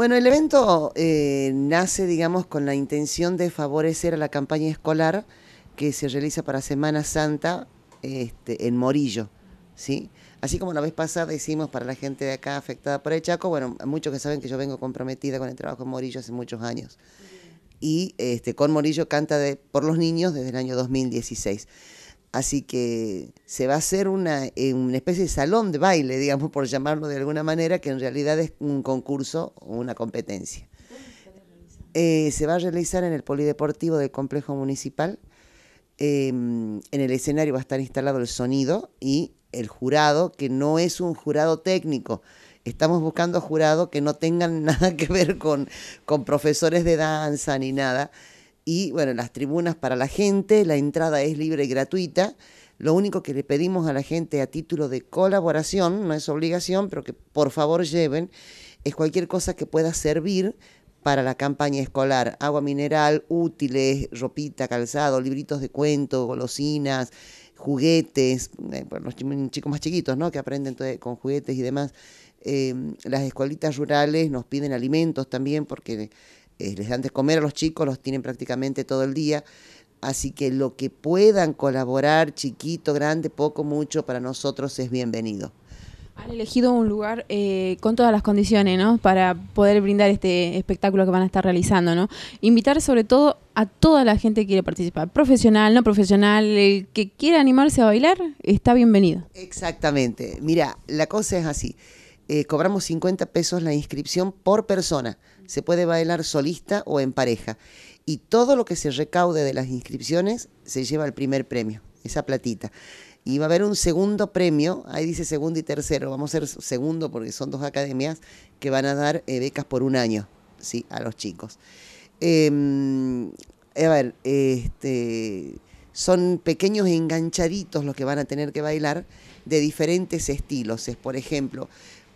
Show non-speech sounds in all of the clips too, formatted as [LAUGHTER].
Bueno, el evento eh, nace, digamos, con la intención de favorecer a la campaña escolar que se realiza para Semana Santa este, en Morillo, ¿sí? Así como la vez pasada hicimos para la gente de acá afectada por el Chaco, bueno, muchos que saben que yo vengo comprometida con el trabajo en Morillo hace muchos años. Y este, con Morillo canta por los niños desde el año 2016. Así que se va a hacer eh, una, especie de salón de baile, digamos, por llamarlo de alguna manera, que en realidad es un concurso o una competencia. Eh, se va a realizar en el Polideportivo del Complejo Municipal. Em, en el escenario va a estar instalado el sonido y el jurado, que no es un jurado técnico. Estamos buscando jurados que no tengan [LAUGHS] nada que ver con profesores de danza ni nada y bueno, las tribunas para la gente, la entrada es libre y gratuita. Lo único que le pedimos a la gente a título de colaboración, no es obligación, pero que por favor lleven, es cualquier cosa que pueda servir para la campaña escolar. Agua mineral, útiles, ropita, calzado, libritos de cuento, golosinas, juguetes, eh, los chicos más chiquitos, ¿no? Que aprenden con juguetes y demás. Eh, las escuelitas rurales nos piden alimentos también porque eh, les dan de comer a los chicos, los tienen prácticamente todo el día. Así que lo que puedan colaborar, chiquito, grande, poco, mucho, para nosotros es bienvenido. Han elegido un lugar eh, con todas las condiciones, ¿no? Para poder brindar este espectáculo que van a estar realizando, ¿no? Invitar sobre todo a toda la gente que quiere participar, profesional, no profesional, que quiera animarse a bailar, está bienvenido. Exactamente. Mira, la cosa es así. Eh, cobramos 50 pesos la inscripción por persona. Se puede bailar solista o en pareja. Y todo lo que se recaude de las inscripciones se lleva al primer premio, esa platita. Y va a haber un segundo premio, ahí dice segundo y tercero, vamos a ser segundo porque son dos academias que van a dar eh, becas por un año, ¿sí? A los chicos. Em, a ver, este, son pequeños enganchaditos los que van a tener que bailar de diferentes estilos. Es, por ejemplo,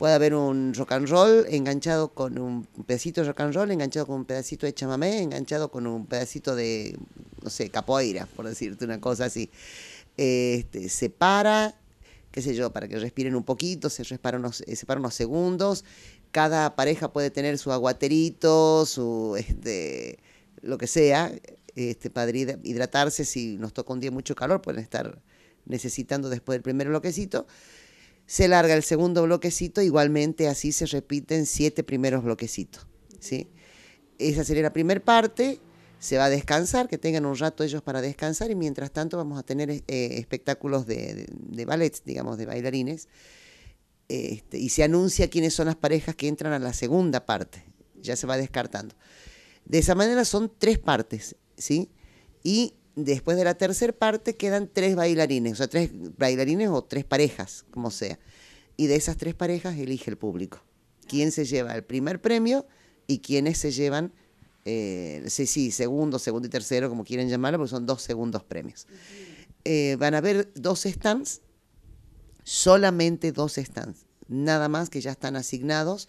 puede haber un rock and roll enganchado con un pedacito de rock and roll, enganchado con un pedacito de chamamé, enganchado con un pedacito de, no sé, capoeira, por decirte una cosa así. Este, se para, qué sé yo, para que respiren un poquito, se, unos, eh, para unos segundos. Cada pareja puede tener su aguaterito, su, este, lo que sea, este, para hidratarse. Si nos toca un día mucho calor, pueden estar necesitando después del primer bloquecito se larga el segundo bloquecito, igualmente así se repiten siete primeros bloquecitos. ¿sí? Esa sería la primera parte, se va a descansar, que tengan un rato ellos para descansar y mientras tanto vamos a tener eh, espectáculos de, de, ballet, digamos, de bailarines. Este, y se anuncia quiénes son las parejas que entran a la segunda parte, ya se va descartando. De esa manera son tres partes, ¿sí? Y después de la tercera parte quedan tres bailarines, o sea, tres bailarines o tres parejas, como sea. Y de esas tres parejas elige el público. ¿Quién se lleva el primer premio y quiénes se llevan, eh, sí, sí, segundo, segundo y tercero, como quieren llamarlo, porque son dos segundos premios. Eh, van a haber dos stands, solamente dos stands, nada más que ya están asignados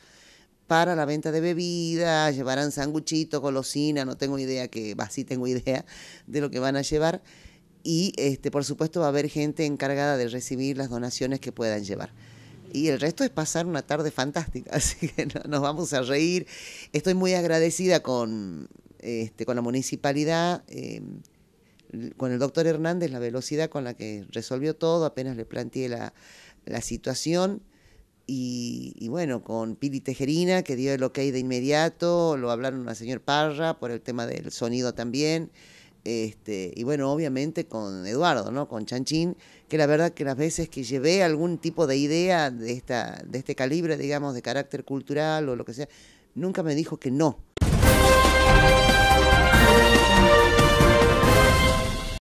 para la venta de bebidas, llevarán sanguchitos, golosina, no tengo idea que, así tengo idea de lo que van a llevar. Y este, por supuesto va a haber gente encargada de recibir las donaciones que puedan llevar. Y el resto es pasar una tarde fantástica, [LAUGHS] así que nos vamos a reír. Estoy muy agradecida con, este, con la municipalidad, em, con el doctor Hernández, la velocidad con la que resolvió todo, apenas le planteé la, la situación y, bueno, con Pili Tejerina, que dio el ok de inmediato, lo hablaron al señor Parra por el tema del sonido también, este, y bueno, obviamente con Eduardo, ¿no? Con Chanchín, que la verdad que las veces que llevé algún tipo de idea de, esta, de este calibre, digamos, de carácter cultural o lo que sea, nunca me dijo que no.